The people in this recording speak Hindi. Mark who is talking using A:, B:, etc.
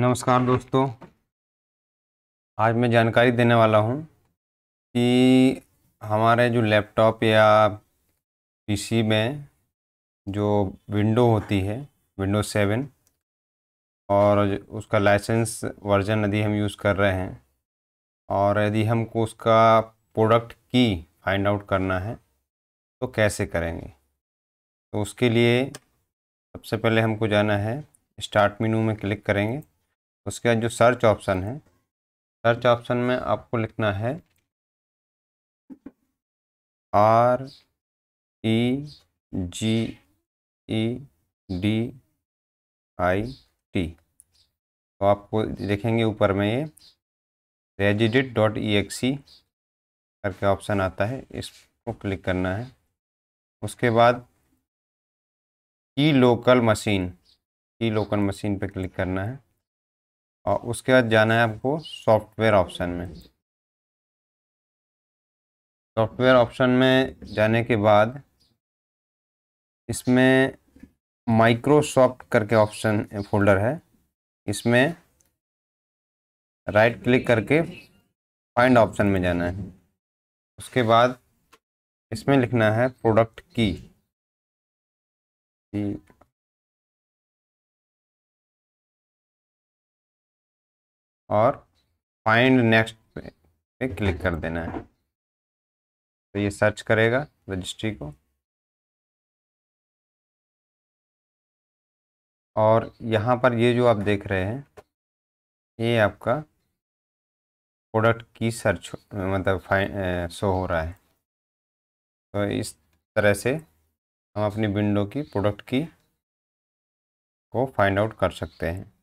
A: नमस्कार दोस्तों आज मैं जानकारी देने वाला हूं कि हमारे जो लैपटॉप या पीसी में जो विंडो होती है विंडो सेवन और उसका लाइसेंस वर्जन यदि हम यूज़ कर रहे हैं और यदि हमको उसका प्रोडक्ट की फाइंड आउट करना है तो कैसे करेंगे तो उसके लिए सबसे पहले हमको जाना है स्टार्ट मेनू में क्लिक करेंगे उसके बाद जो सर्च ऑप्शन है सर्च ऑप्शन में आपको लिखना है R E G E D I T तो आपको देखेंगे ऊपर में ये रेजिडिट डॉट ई एक्सी करके ऑप्शन आता है इसको क्लिक करना है उसके बाद key local machine key local machine पे क्लिक करना है और उसके बाद जाना है आपको सॉफ्टवेयर ऑप्शन में सॉफ्टवेयर ऑप्शन में जाने के बाद इसमें माइक्रोसॉफ्ट करके ऑप्शन फोल्डर है इसमें राइट क्लिक करके फाइंड ऑप्शन में जाना है उसके बाद इसमें लिखना है प्रोडक्ट
B: की और फाइंड नेक्स्ट पे क्लिक कर देना है तो ये सर्च करेगा रजिस्ट्री को और
A: यहाँ पर ये जो आप देख रहे हैं ये आपका प्रोडक्ट की सर्च मतलब फाइन शो हो रहा है तो इस तरह से हम अपनी विंडो की प्रोडक्ट की को फाइंड आउट
B: कर सकते हैं